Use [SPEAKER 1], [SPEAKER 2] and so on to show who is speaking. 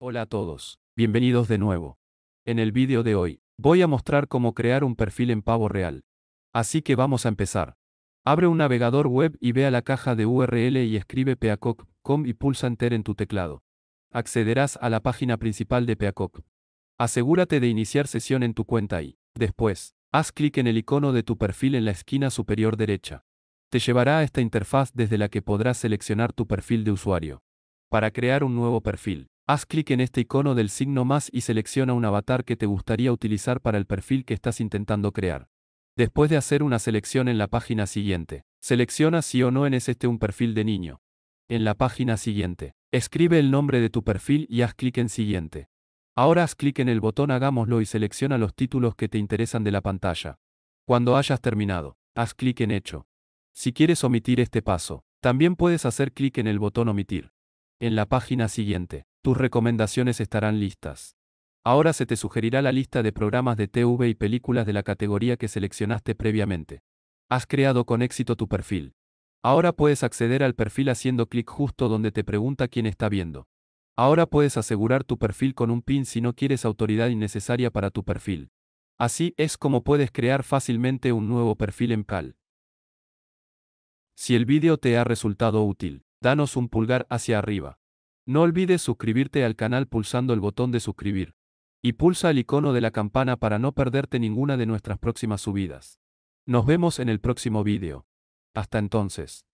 [SPEAKER 1] Hola a todos, bienvenidos de nuevo. En el vídeo de hoy, voy a mostrar cómo crear un perfil en Pavo Real. Así que vamos a empezar. Abre un navegador web y ve a la caja de URL y escribe peacock.com y pulsa Enter en tu teclado. Accederás a la página principal de Peacock. Asegúrate de iniciar sesión en tu cuenta y, después, haz clic en el icono de tu perfil en la esquina superior derecha. Te llevará a esta interfaz desde la que podrás seleccionar tu perfil de usuario. Para crear un nuevo perfil, Haz clic en este icono del signo más y selecciona un avatar que te gustaría utilizar para el perfil que estás intentando crear. Después de hacer una selección en la página siguiente, selecciona si o no en este un perfil de niño. En la página siguiente, escribe el nombre de tu perfil y haz clic en siguiente. Ahora haz clic en el botón Hagámoslo y selecciona los títulos que te interesan de la pantalla. Cuando hayas terminado, haz clic en Hecho. Si quieres omitir este paso, también puedes hacer clic en el botón Omitir. En la página siguiente, tus recomendaciones estarán listas. Ahora se te sugerirá la lista de programas de TV y películas de la categoría que seleccionaste previamente. Has creado con éxito tu perfil. Ahora puedes acceder al perfil haciendo clic justo donde te pregunta quién está viendo. Ahora puedes asegurar tu perfil con un pin si no quieres autoridad innecesaria para tu perfil. Así es como puedes crear fácilmente un nuevo perfil en Cal. Si el vídeo te ha resultado útil, danos un pulgar hacia arriba. No olvides suscribirte al canal pulsando el botón de suscribir. Y pulsa el icono de la campana para no perderte ninguna de nuestras próximas subidas. Nos vemos en el próximo vídeo. Hasta entonces.